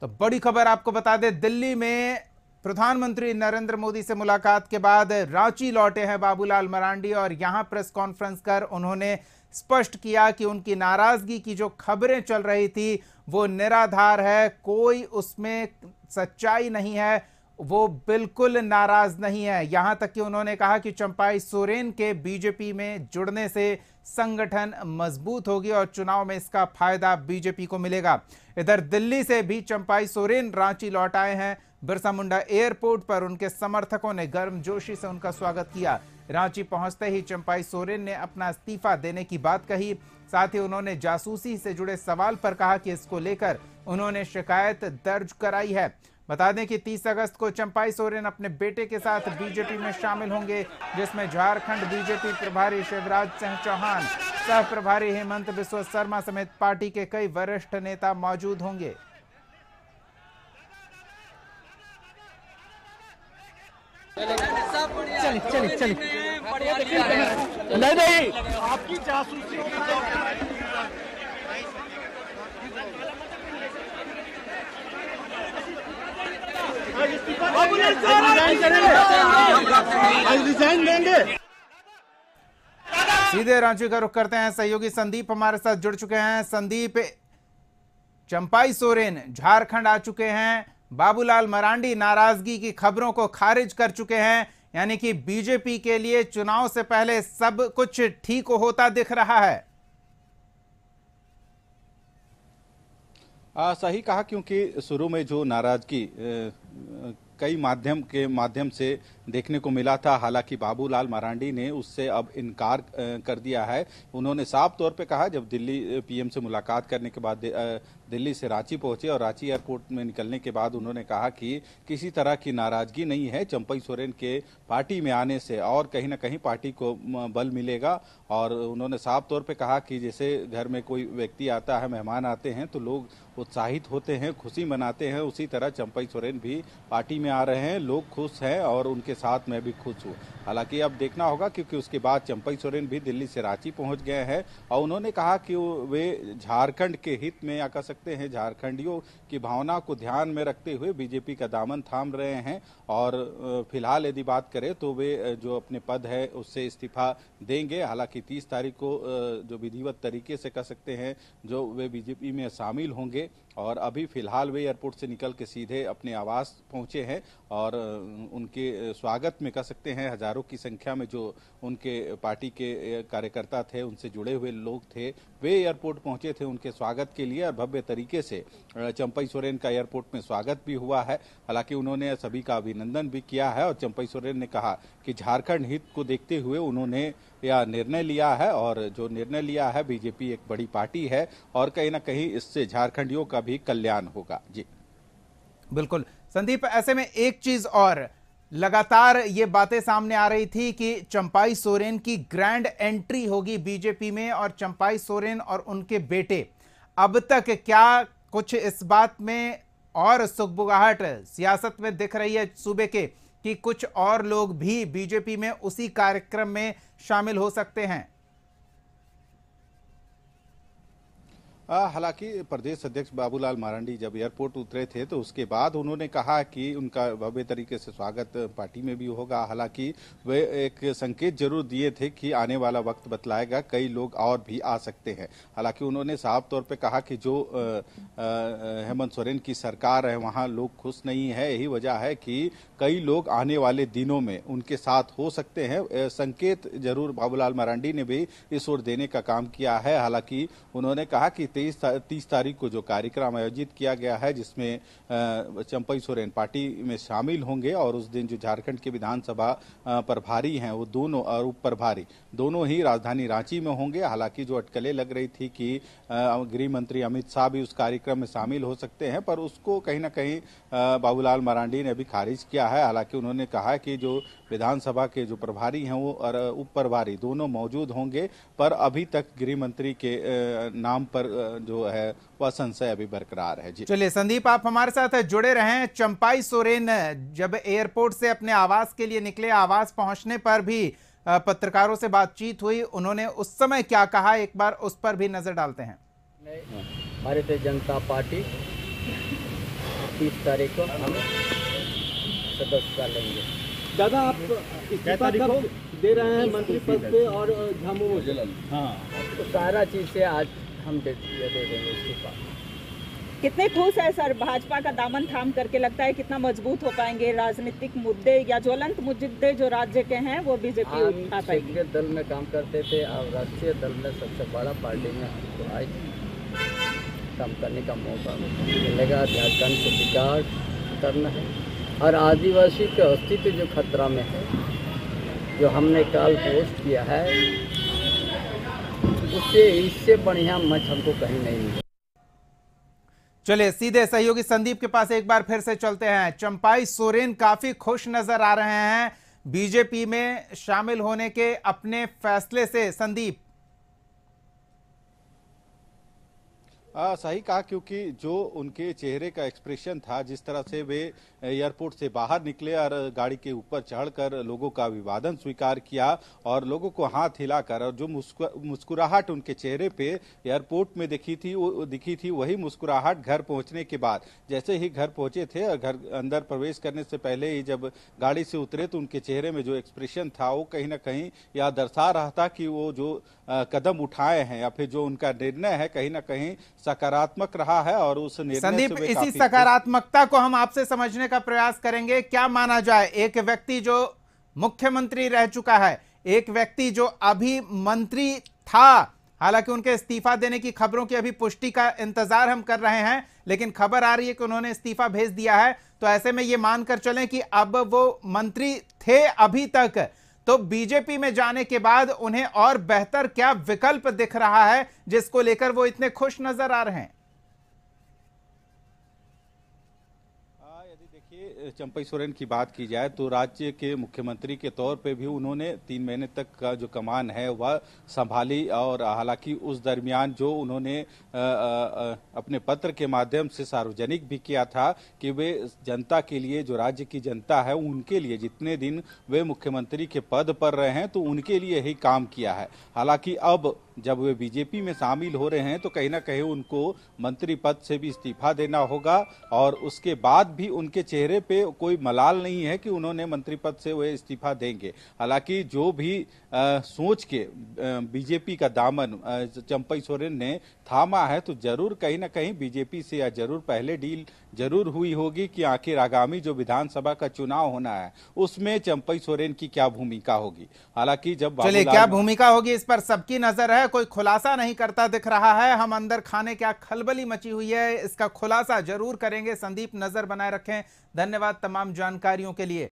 तो बड़ी खबर आपको बता दें दिल्ली में प्रधानमंत्री नरेंद्र मोदी से मुलाकात के बाद रांची लौटे हैं बाबूलाल मरांडी और यहां प्रेस कॉन्फ्रेंस कर उन्होंने स्पष्ट किया कि उनकी नाराजगी की जो खबरें चल रही थी वो निराधार है कोई उसमें सच्चाई नहीं है वो बिल्कुल नाराज नहीं है यहां तक कि उन्होंने कहा कि चंपाई सोरेन के बीजेपी में जुड़ने से संगठन मजबूत होगी और चुनाव में इसका फायदा बीजेपी को मिलेगा इधर दिल्ली से भी चंपाई सोरेन रांची लौट आए हैं बिरसा मुंडा एयरपोर्ट पर उनके समर्थकों ने गर्मजोशी से उनका स्वागत किया रांची पहुंचते ही चंपाई सोरेन ने अपना इस्तीफा देने की बात कही साथ ही उन्होंने जासूसी से जुड़े सवाल पर कहा कि इसको लेकर उन्होंने शिकायत दर्ज कराई है बता दें कि 30 अगस्त को चंपाई सोरेन अपने बेटे के साथ बीजेपी में शामिल होंगे जिसमें झारखंड बीजेपी प्रभारी शिवराज सिंह चौहान सह प्रभारी हेमंत बिस्व शर्मा समेत पार्टी के कई वरिष्ठ नेता मौजूद होंगे चले चले चले नहीं नहीं आपकी जासूसी सीधे रांची का रुख करते हैं सहयोगी संदीप हमारे साथ जुड़ चुके हैं संदीप चंपाई सोरेन झारखंड आ चुके हैं बाबूलाल मरांडी नाराजगी की खबरों को खारिज कर चुके हैं यानी कि बीजेपी के लिए चुनाव से पहले सब कुछ ठीक होता दिख रहा है आ, सही कहा क्योंकि शुरू में जो नाराजगी कई माध्यम के माध्यम से देखने को मिला था हालांकि बाबूलाल मरांडी ने उससे अब इनकार कर दिया है उन्होंने साफ तौर पे कहा जब दिल्ली पीएम से मुलाकात करने के बाद दिल्ली से रांची पहुंचे और रांची एयरपोर्ट में निकलने के बाद उन्होंने कहा कि किसी तरह की नाराजगी नहीं है चंपई सोरेन के पार्टी में आने से और कहीं ना कहीं पार्टी को बल मिलेगा और उन्होंने साफ तौर पे कहा कि जैसे घर में कोई व्यक्ति आता है मेहमान आते हैं तो लोग उत्साहित होते हैं खुशी मनाते हैं उसी तरह चंपई सोरेन भी पार्टी में आ रहे हैं लोग खुश हैं और उनके साथ मैं भी खुश हूँ हालांकि अब देखना होगा क्योंकि उसके बाद चंपई सोरेन भी दिल्ली से रांची पहुँच गए हैं और उन्होंने कहा कि वे झारखंड के हित में या सकते हैं झारखंडियों की भावना को ध्यान में रखते हुए बीजेपी का दामन थाम रहे हैं और फिलहाल यदि बात करें तो वे जो अपने पद है उससे इस्तीफा देंगे हालांकि तीस तारीख को जो विधिवत तरीके से कह सकते हैं जो वे बीजेपी में शामिल होंगे और अभी फिलहाल वे एयरपोर्ट से निकल के सीधे अपने आवास पहुंचे हैं और उनके स्वागत में कह सकते हैं हजारों की संख्या में जो उनके पार्टी के कार्यकर्ता थे उनसे जुड़े हुए लोग थे वे एयरपोर्ट पहुंचे थे उनके स्वागत के लिए और भव्य तरीके से चंपई सोरेन का एयरपोर्ट में स्वागत भी हुआ है हालांकि उन्होंने सभी का अभिनंदन भी किया है और चंपई सोरेन ने कहा कि झारखंड हित को देखते हुए उन्होंने या निर्णय लिया है और जो निर्णय लिया है बीजेपी एक बड़ी पार्टी है और कहीं ना कहीं इससे झारखंडियों का भी कल्याण होगा जी बिल्कुल संदीप ऐसे में एक चीज और लगातार ये बातें सामने आ रही थी कि चंपाई सोरेन की ग्रैंड एंट्री होगी बीजेपी में और चंपाई सोरेन और उनके बेटे अब तक क्या कुछ इस बात में और सुखबुगाहट सियासत में दिख रही है सूबे के कि कुछ और लोग भी बीजेपी में उसी कार्यक्रम में शामिल हो सकते हैं हालांकि प्रदेश अध्यक्ष बाबूलाल मारांडी जब एयरपोर्ट उतरे थे तो उसके बाद उन्होंने कहा कि उनका भव्य तरीके से स्वागत पार्टी में भी होगा हालांकि वे एक संकेत जरूर दिए थे कि आने वाला वक्त बतलाएगा कई लोग और भी आ सकते हैं हालांकि उन्होंने साफ तौर पर कहा कि जो हेमंत सोरेन की सरकार है वहाँ लोग खुश नहीं है यही वजह है कि कई लोग आने वाले दिनों में उनके साथ हो सकते हैं संकेत जरूर बाबूलाल मारांडी ने भी इस ओर देने का काम किया है हालांकि उन्होंने कहा कि तेईस तीस तारीख को जो कार्यक्रम आयोजित किया गया है जिसमें चंपई सोरेन पार्टी में शामिल होंगे और उस दिन जो झारखंड के विधानसभा प्रभारी हैं वो दोनों और उप प्रभारी दोनों ही राजधानी रांची में होंगे हालांकि जो अटकलें लग रही थी कि गृह मंत्री अमित शाह भी उस कार्यक्रम में शामिल हो सकते हैं पर उसको कहीं ना कहीं बाबूलाल मरांडी ने भी खारिज किया है हालांकि उन्होंने कहा कि जो विधानसभा के जो प्रभारी हैं वो और उप प्रभारी दोनों मौजूद होंगे पर अभी तक गृह मंत्री के नाम पर जो है वह संशय अभी बरकरार है जी चलिए संदीप आप हमारे साथ जुड़े रहे चंपाई सोरेन जब एयरपोर्ट से अपने आवास के लिए निकले आवास पहुंचने पर भी पत्रकारों से बातचीत हुई उन्होंने उस समय क्या कहा एक बार उस पर भी नजर डालते हैं भारतीय जनता पार्टी तीस तारीख को हम सदस्य लेंगे दादा आप इस्तीफा कब दे रहे हैं मंत्री पद पे और झामुमो हाँ तो सारा चीज़ से आज हम दे, दे देंगे पास कितने खुश है सर भाजपा का दामन थाम करके लगता है कितना मजबूत हो पाएंगे राजनीतिक मुद्दे या ज्वलंत मुद्दे जो राज्य के हैं वो बीजेपी उठा पाएगी दल में काम करते थे और राष्ट्रीय दल में सबसे बड़ा पार्टी में हमको तो आज काम करने का मौका मिलेगा झारखंड को विकास करना है और आदिवासी के अस्तित्व जो खतरा में है जो हमने काल पोस्ट किया है उससे इससे बढ़िया मच हमको कहीं नहीं मिला चलिए सीधे सहयोगी संदीप के पास एक बार फिर से चलते हैं चंपाई सोरेन काफी खुश नजर आ रहे हैं बीजेपी में शामिल होने के अपने फैसले से संदीप आ, सही कहा क्योंकि जो उनके चेहरे का एक्सप्रेशन था जिस तरह से वे एयरपोर्ट से बाहर निकले और गाड़ी के ऊपर चढ़कर लोगों का अभिवादन स्वीकार किया और लोगों को हाथ हिलाकर और जो मुस्कुराहट उनके चेहरे पे एयरपोर्ट में दिखी थी दिखी थी वही मुस्कुराहट घर पहुंचने के बाद जैसे ही घर पहुंचे थे और घर अंदर प्रवेश करने से पहले ही जब गाड़ी से उतरे तो उनके चेहरे में जो एक्सप्रेशन था वो कहीं ना कहीं यह दर्शा रहा था कि वो जो कदम उठाए हैं या फिर जो उनका निर्णय है कहीं ना कहीं सकारात्मक रहा है और उस संदीप इसी सकारात्मकता को हम आपसे समझने का प्रयास करेंगे क्या माना जाए एक व्यक्ति जो मुख्यमंत्री रह चुका है एक व्यक्ति जो अभी मंत्री था हालांकि उनके इस्तीफा देने की खबरों की अभी पुष्टि का इंतजार हम कर रहे हैं लेकिन खबर आ रही है कि उन्होंने इस्तीफा भेज दिया है तो ऐसे में ये मानकर चलें कि अब वो मंत्री थे अभी तक तो बीजेपी में जाने के बाद उन्हें और बेहतर क्या विकल्प दिख रहा है जिसको लेकर वो इतने खुश नजर आ रहे हैं चंपई सोरेन की बात की जाए तो राज्य के मुख्यमंत्री के तौर पे भी उन्होंने तीन महीने तक का जो कमान है वह संभाली और हालांकि उस दरमियान जो उन्होंने अपने पत्र के माध्यम से सार्वजनिक भी किया था कि वे जनता के लिए जो राज्य की जनता है उनके लिए जितने दिन वे मुख्यमंत्री के पद पर रहे हैं तो उनके लिए ही काम किया है हालांकि अब जब वे बीजेपी में शामिल हो रहे हैं तो कहीं ना कहीं उनको मंत्री पद से भी इस्तीफा देना होगा और उसके बाद भी उनके चेहरे पे कोई मलाल नहीं है कि उन्होंने मंत्री पद से वे इस्तीफा देंगे हालांकि जो भी आ, सोच के बीजेपी का दामन चंपई सोरेन ने थामा है तो जरूर कहीं ना कहीं बीजेपी से या जरूर पहले डील जरूर हुई होगी कि आखिर आगामी जो विधानसभा का चुनाव होना है उसमें चंपई सोरेन की क्या भूमिका होगी हालांकि जब चलिए क्या भूमिका होगी इस पर सबकी नजर है इसका कोई खुलासा नहीं करता दिख रहा है हम अंदर खाने क्या खलबली मची हुई है इसका खुलासा जरूर करेंगे संदीप नजर बनाए रखें धन्यवाद तमाम जानकारियों के लिए